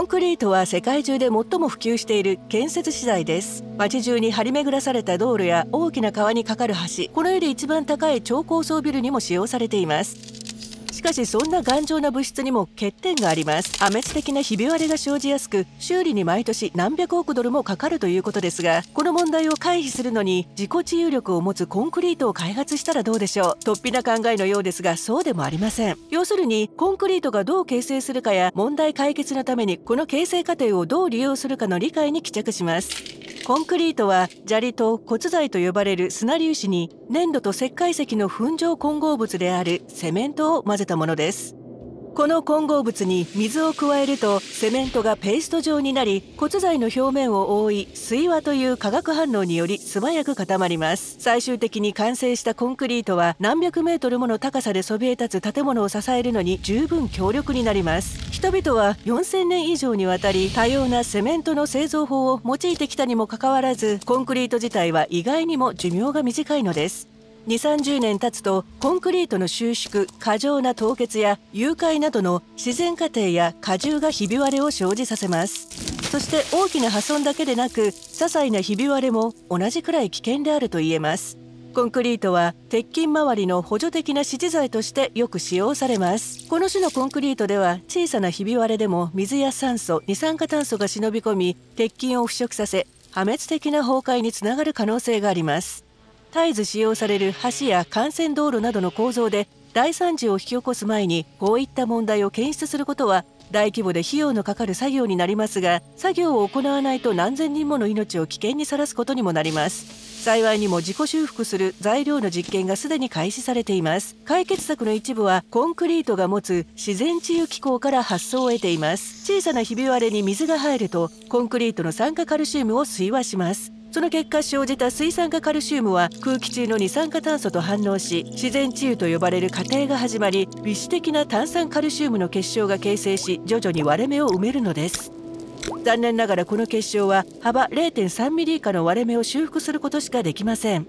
コンクリートは世界中で最も普及している建設資材です街中に張り巡らされた道路や大きな川に架かる橋これより一番高い超高層ビルにも使用されていますしかしそんな頑丈な物質にも欠点があります。破滅的なひび割れが生じやすく、修理に毎年何百億ドルもかかるということですが、この問題を回避するのに自己治癒力を持つコンクリートを開発したらどうでしょう。突飛な考えのようですが、そうでもありません。要するに、コンクリートがどう形成するかや問題解決のためにこの形成過程をどう利用するかの理解に帰着します。コンクリートは砂利と骨材と呼ばれる砂粒子に粘土と石灰石の粉状混合物であるセメントを混ぜたものですこの混合物に水を加えるとセメントがペースト状になり骨材の表面を覆い水和という化学反応により素早く固まります最終的に完成したコンクリートは何百メートルもの高さでそびえ立つ建物を支えるのに十分強力になります人々は4000年以上にわたり多様なセメントの製造法を用いてきたにもかかわらずコンクリート自体は意外にも寿命が短いのです230年経つとコンクリートの収縮過剰な凍結や融解などの自然過程や荷重がひび割れを生じさせますそして大きな破損だけでなく些細なひび割れも同じくらい危険であると言えますコンクリートは鉄筋周りの補助的な支持材としてよく使用されますこの種のコンクリートでは小さなひび割れでも水や酸素二酸化炭素が忍び込み鉄筋を腐食させ破滅的な崩壊につながる可能性があります絶えず使用される橋や幹線道路などの構造で大惨事を引き起こす前にこういった問題を検出することは大規模で費用のかかる作業になりますが作業を行わないと何千人もの命を危険にさらすことにもなります幸いにも自己修復する材料の実験がすでに開始されています解決策の一部はコンクリートが持つ自然治癒機構から発想を得ています小さなひび割れに水が入るとコンクリートの酸化カルシウムを水和しますその結果生じた水酸化カルシウムは空気中の二酸化炭素と反応し自然治癒と呼ばれる過程が始まり微子的な炭酸カルシウムの結晶が形成し徐々に割れ目を埋めるのです残念ながらこの結晶は幅 0.3mm 以下の割れ目を修復することしかできません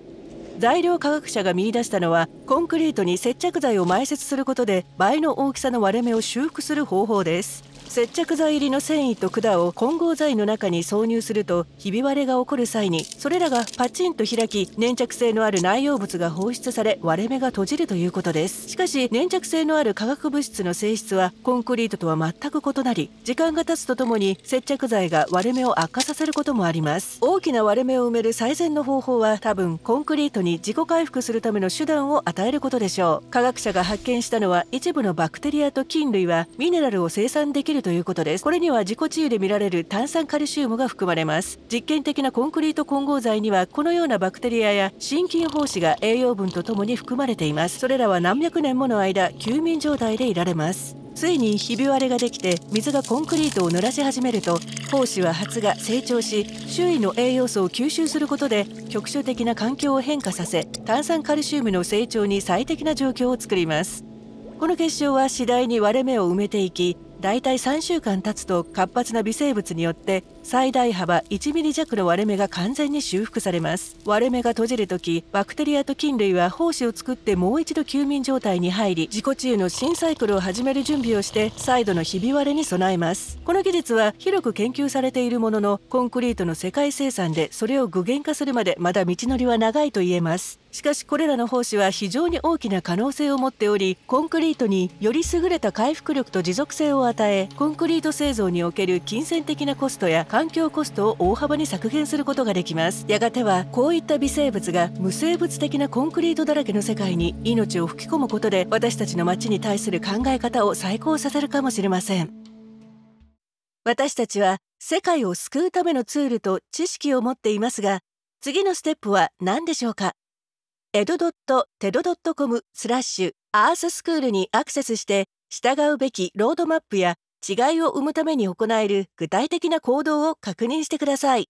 材料科学者が見出したのはコンクリートに接着剤を埋設することで倍の大きさの割れ目を修復する方法です接着剤入りの繊維と管を混合剤の中に挿入するとひび割れが起こる際にそれらがパチンと開き粘着性のある内容物が放出され割れ目が閉じるということですしかし粘着性のある化学物質の性質はコンクリートとは全く異なり時間が経つとともに接着剤が割れ目を悪化させることもあります大きな割れ目を埋める最善の方法は多分コンクリートに自己回復するための手段を与えることでしょう科学者が発見したのは一部のバクテリアと菌類はミネラルを生産できるるということですこれには自己治癒で見られる炭酸カルシウムが含まれます実験的なコンクリート混合剤にはこのようなバクテリアや心筋胞子が栄養分とともに含まれていますそれらは何百年もの間休眠状態でいられますついにひび割れができて水がコンクリートを濡らし始めると胞子は発芽成長し周囲の栄養素を吸収することで局所的な環境を変化させ炭酸カルシウムの成長に最適な状況を作りますこの結晶は次第に割れ目を埋めていき大体3週間経つと活発な微生物によって最大幅1ミリ弱の割れ目が完全に修復されます割れ目が閉じるときバクテリアと菌類は胞子を作ってもう一度休眠状態に入り自己治癒の新サイクルを始める準備をして再度のひび割れに備えますこの技術は広く研究されているもののコンクリートの世界生産でそれを具現化するまでまだ道のりは長いと言えますしかしこれらの胞子は非常に大きな可能性を持っておりコンクリートにより優れた回復力と持続性を与えコンクリート製造における金銭的なコストや環境コストを大幅に削減することができますやがてはこういった微生物が無生物的なコンクリートだらけの世界に命を吹き込むことで私たちの街に対する考え方を再考させるかもしれません私たちは世界を救うためのツールと知識を持っていますが次のステップは何でしょうかエドドットテドドットコムスラッシュアーススクールにアクセスして従うべきロードマップや違いを生むために行える具体的な行動を確認してください。